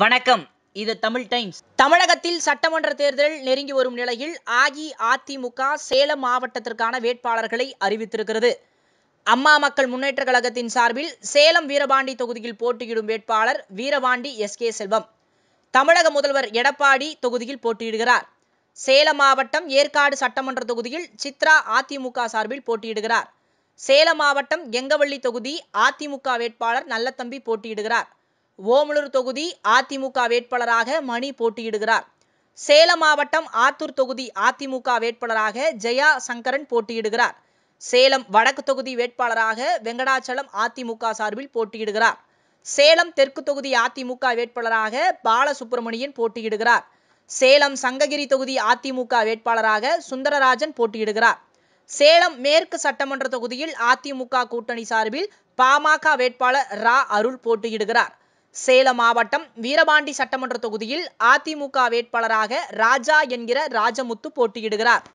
வணக்கம் இது தமிழ் டைம்ஸ் தமிழகத்தில் சட்டமன்ற தேர்தல் நெருங்கி வரும் நிலையில் அஇஅதிமுக சேலம் மாவட்டத்திற்கான வேட்பாளர்களை அறிவித்திருக்கிறது அம்மா மக்கள் முன்னேற்ற கழகத்தின் சார்பில் சேலம் வீரபாண்டி தொகுதியில் போட்டியிடும் வேட்பாளர் வீரபாண்டி எஸ் கே செல்வம் தமிழக முதல்வர் எடப்பாடி தொகுதியில் போட்டியிடுகிறார் சேலம் மாவட்டம் ஏற்காடு சட்டமன்ற தொகுதியில் சித்ரா அதிமுக சார்பில் போட்டியிடுகிறார் சேலம் மாவட்டம் கெங்கவள்ளி தொகுதி அதிமுக வேட்பாளர் நல்லத்தம்பி போட்டியிடுகிறார் ஓமலூர் தொகுதி அதிமுக வேட்பாளராக மணி போட்டியிடுகிறார் சேலம் மாவட்டம் ஆத்தூர் தொகுதி அதிமுக வேட்பாளராக ஜெயா சங்கரன் போட்டியிடுகிறார் சேலம் வடக்கு தொகுதி வேட்பாளராக வெங்கடாச்சலம் அதிமுக சார்பில் போட்டியிடுகிறார் சேலம் தெற்கு தொகுதி அதிமுக வேட்பாளராக பாலசுப்பிரமணியன் போட்டியிடுகிறார் சேலம் சங்ககிரி தொகுதி அதிமுக வேட்பாளராக சுந்தரராஜன் போட்டியிடுகிறார் சேலம் மேற்கு சட்டமன்ற தொகுதியில் அதிமுக கூட்டணி சார்பில் பாமக வேட்பாளர் ரா அருள் போட்டியிடுகிறார் சேலம் மாவட்டம் வீரபாண்டி சட்டமன்ற தொகுதியில் அதிமுக வேட்பாளராக ராஜா என்கிற ராஜமுத்து போட்டியிடுகிறார்